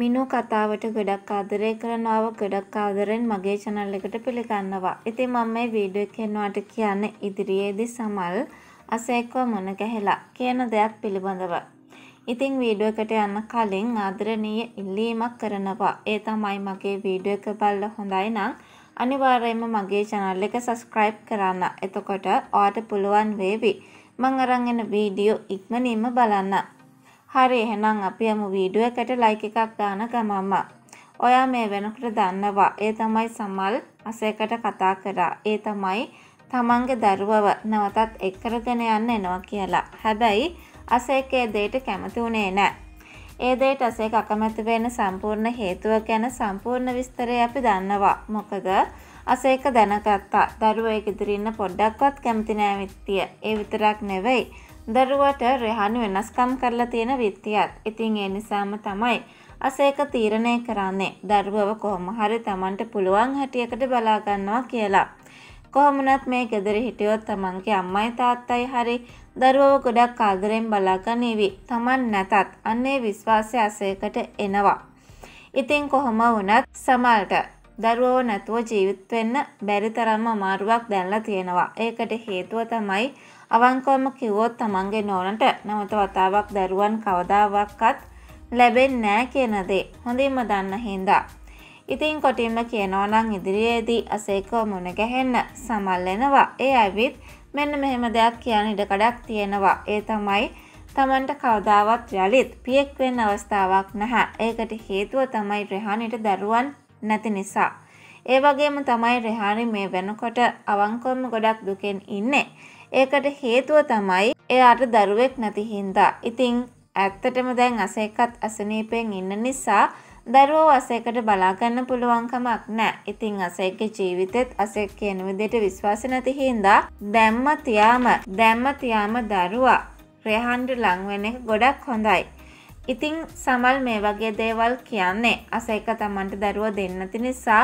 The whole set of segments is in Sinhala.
මිනු කතාවට ගොඩක් ආදරය කරනවාව ගොඩක් ආදරෙන් මගේ channel එකට පිළිගන්නවා. ඉතින් මම මේ වීඩියෝ එක කරනවාට කියන්නේ ඉදිරියේදී සමල් අසේක්ව මොන ගැහලා කියන දෙයක් පිළිබඳව. ඉතින් වීඩියෝ එකට යන්න කලින් ආදරණීය ඉල්ලීමක් කරනවා. ඒ තමයි මගේ වීඩියෝ එක බලලා හොඳයි නම් අනිවාර්යයෙන්ම මගේ channel එක subscribe කරන්න. එතකොට ඔයාට පුළුවන් වේවි. මම අරන් එන වීඩියෝ ඉක්මනින්ම බලන්න. හරි එහෙනම් අපි යමු වීඩියෝ එකට ලයික් එකක් දාන ගමම. ඔයා මේ වෙනකොට දන්නවා. ඒ තමයි සමල් අසයකට කතා කරා. ඒ තමයි තමන්ගේ දරුවව නැවතත් එක් කරගෙන යන්න එනවා කියලා. හැබැයි අසයක ඒ දෙයට කැමති වුණේ නැහැ. ඒ දෙයට අසයක අකමැති වෙන්න සම්පූර්ණ හේතුව ගැන සම්පූර්ණ විස්තරය අපි දන්නවා. මොකද අසයක දැනගත්තා. දරුවෝ ඒක ඉදිරින්න පොඩ්ඩක්වත් කැමති නැහැ ඒ විතරක් නෙවෙයි. දරුවට රෙහණු වෙනස්කම් කරලා තියෙන විත්තියත්. ඉතින් ඒ නිසාම තමයි අසේක තීරණය කරන්නේ. දරුවව කොහොම හරි Tamanට පුළුවන් හැටියකට බලා ගන්නවා කියලා. කොහොමනත් මේ ගෙදර හිටියොත් Tamanගේ අම්මයි තාත්තයි හරි දරුවව ගොඩක් ආදරෙන් බලාගනීවි. Taman නැතත් අන්නේ විශ්වාසය අසේකට එනවා. ඉතින් කොහොම වුණත් සමල්ට දරුවෝ නැතුව ජීවත් වෙන්න බැරි තරම්ම අමාරුවක් දැන්ලා තියෙනවා. ඒකට හේතුව තමයි අවංකවම කිව්වොත් තමන්ගේ නෝනට නැවත වතාවක් දරුවන් කවදාවක්වත් ලැබෙන්නේ නැහැ කියන දේ හොඳින්ම දන්න හින්දා. ඉතින් කොටින්ම කියනවා නම් ඉදිරියේදී අසේකව මුණ ගැහෙන්න සමල් වෙනවා. ඒ ඇවිත් මෙන්න මෙහෙම දෙයක් කියන ඉඩකඩක් තියෙනවා. ඒ තමයි තමන්ට කවදාවත් යළිත් පියෙක් වෙන්න අවස්ථාවක් නැහැ. ඒකට හේතුව තමයි රෙහානිට දරුවන් නැති නිසා. ඒ වගේම තමයි රෙහානි මේ වෙනකොට අවංකවම ගොඩක් දුකෙන් ඉන්නේ. ඒකට හේතුව තමයි එයාට දරුවෙක් නැති හින්දා. ඉතින් ඇත්තටම දැන් අසේකත් අසනීපයෙන් ඉන්න නිසා දරුවෝ අසේකට බලාගන්න පුළුවන්කමක් නැහැ. ඉතින් අසේකගේ ජීවිතෙත් අසේක කියන විදිහට විශ්වාස නැති හින්දා දැම්ම තියාම දැම්ම තියාම දරුවා රෙහන්ඩ ලං වෙන එක ගොඩක් හොඳයි. ඉතිං සමල් මේ වගේ දේවල් කියන්නේ අස එක තමන්ට දරුව දෙන්නති නිසා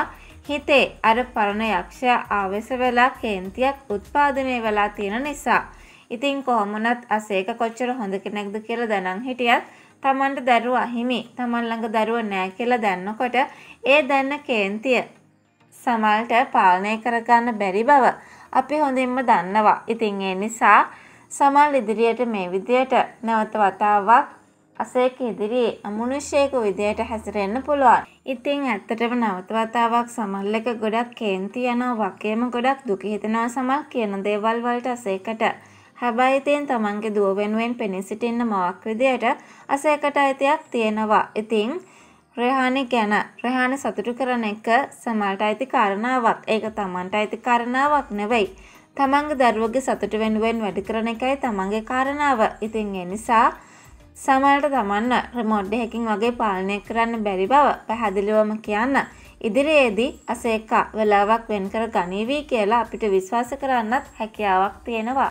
හිතේ අර පරණ යක්ෂය ආවෙස වෙලා කේන්තියක් උත්පාදනය වෙලා තියෙන නිසා. ඉතිං කොහොමනත් අසේක කොච්චර හොඳ කෙනෙක්ද කියලා දැනන් හිටියත් තමන්ට දරුව අහිමි තමන් ළඟ දරුව නෑ කියලා දැන්නකොට ඒ දැන්න කේන්තිය සමල්ට පාලනය කරගන්න බැරි බව අපි හොඳින්ම දන්නවා. ඉතිං ඒ නිසා සමල් ඉදිරියට මේ විදියට නැවත වතාවක් අසේක ඉදිරියේ අමනුෂ්‍යයෙකු විදියට හැසිරෙන්න පුළුවන්. ඉතින් ඇත්තටම නැවත වතාවක් සමල් එක ගොඩක් කේන්ති යනවා වගේම ගොඩක් දුක හිතෙනවා සමල් කියන දේවල් වලට අසේකට. හැබැයි ඉතින් තමන්ගේ දුව වෙනුවෙන් පෙනී සිටින්න මවක් විදියට අසේකට අයිතියක් තියෙනවා. ඉතින් රෙහානි ගැන රෙහානි සතුටු කරන එක සමල්ට අයිති කාරණාවක්. ඒක තමන්ට අයිති කාරණාවක් නෙවෙයි. තමන්ගේ දරුවගේ සතුට වෙනුවෙන් වැඩ කරන එකයි තමන්ගේ කාරණාව. ඉතින් ඒ නිසා සමලට තමන්න රමෝඩ් හැකින් වගේ පාලනය කරන්න බැරි බව පැහැදිලිවම කියන්න. ඉදිරියේදී අසේකා වෙලාවක් වෙන්කර ගනීවී කියලා අපිට විශ්වාස කරන්නත් හැකියාවක් තියෙනවා.